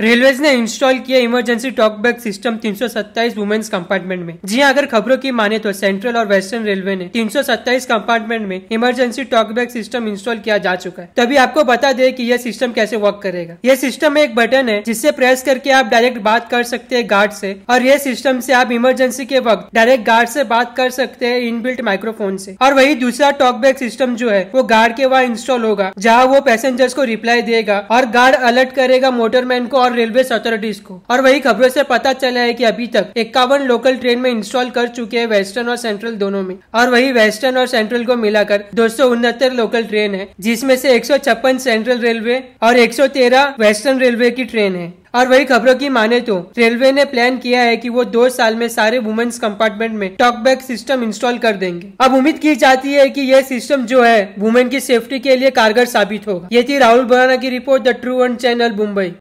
railways ने install किया emergency talkback system तीन सत्ताईस वुमेन्स कंपार्टमेंट में जी हाँ, अगर खबरों की माने तो सेंट्रल और वेस्टर्न रेलवे ने सत्ताईस कंपार्टमेंट में इमरजेंसी टॉकबैक सिस्टम इंस्टॉल किया जा चुका है तभी आपको बता दे कि यह सिस्टम कैसे वर्क करेगा यह सिस्टम में एक बटन है जिससे प्रेस करके आप डायरेक्ट बात कर सकते हैं गार्ड से और यह सिस्टम से आप इमरजेंसी के वक्त डायरेक्ट गार्ड से बात कर सकते हैं इनबिल्ट माइक्रोफोन से और वही दूसरा टॉकबैक सिस्टम जो है वो गार्ड के वहाँ इंस्टॉल होगा जहाँ वो पैसेंजर्स को रिप्लाई देगा और गार्ड अलर्ट करेगा मोटरमैन को और रेलवे अथॉरिटीज को और वही खबरों से पता चला है कि अभी तक इक्यावन लोकल ट्रेन में इंस्टॉल कर चुके हैं वेस्टर्न और सेंट्रल दोनों में और वही वेस्टर्न और सेंट्रल को मिलाकर दो लोकल ट्रेन है जिसमें से एक सेंट्रल रेलवे और एक वेस्टर्न रेलवे की ट्रेन है और वही खबरों की माने तो रेलवे ने प्लान किया है कि वो दो साल में सारे वुमेन्स कंपार्टमेंट में टॉकबैक सिस्टम इंस्टॉल कर देंगे अब उम्मीद की जाती है कि यह सिस्टम जो है वुमेन की सेफ्टी के लिए कारगर साबित होगा ये थी राहुल बराना की report the true one channel Mumbai